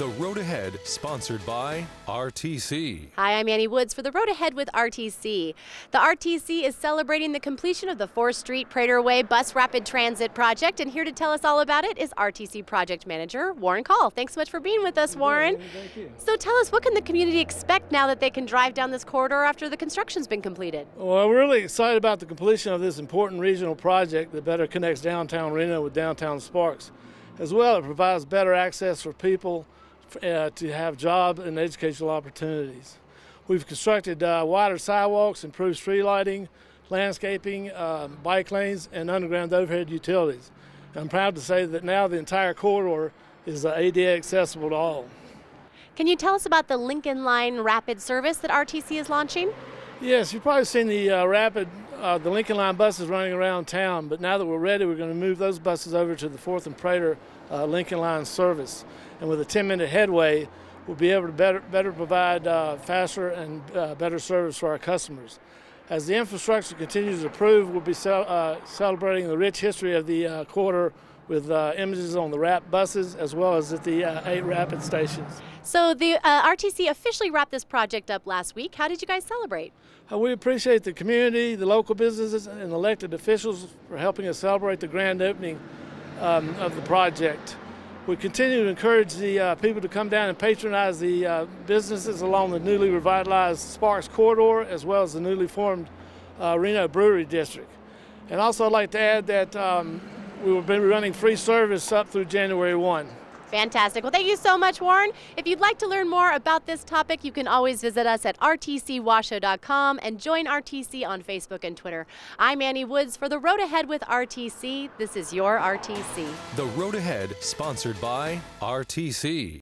The Road Ahead, sponsored by RTC. Hi, I'm Annie Woods for The Road Ahead with RTC. The RTC is celebrating the completion of the 4th Street Prater Way Bus Rapid Transit Project, and here to tell us all about it is RTC Project Manager Warren Call. Thanks so much for being with us, Warren. Thank you. So tell us, what can the community expect now that they can drive down this corridor after the construction's been completed? Well, we're really excited about the completion of this important regional project that better connects downtown Reno with downtown Sparks. As well, it provides better access for people uh, to have job and educational opportunities. We've constructed uh, wider sidewalks, improved street lighting, landscaping, uh, bike lanes, and underground overhead utilities. I'm proud to say that now the entire corridor is ADA uh, accessible to all. Can you tell us about the Lincoln Line Rapid service that RTC is launching? Yes, you've probably seen the uh, Rapid uh, the Lincoln Line buses running around town, but now that we're ready, we're going to move those buses over to the 4th and Prater uh, Lincoln Line service. And with a 10 minute headway, we'll be able to better, better provide uh, faster and uh, better service for our customers. As the infrastructure continues to improve, we'll be uh, celebrating the rich history of the uh, quarter with uh, images on the RAP buses as well as at the uh, eight rapid stations. So the uh, RTC officially wrapped this project up last week. How did you guys celebrate? Uh, we appreciate the community, the local businesses, and elected officials for helping us celebrate the grand opening um, of the project. We continue to encourage the uh, people to come down and patronize the uh, businesses along the newly revitalized Sparks Corridor as well as the newly formed Reno Brewery District. And also I'd like to add that um, we will be running free service up through January 1. Fantastic. Well, thank you so much, Warren. If you'd like to learn more about this topic, you can always visit us at rtcwashoe.com and join RTC on Facebook and Twitter. I'm Annie Woods for The Road Ahead with RTC. This is your RTC. The Road Ahead, sponsored by RTC.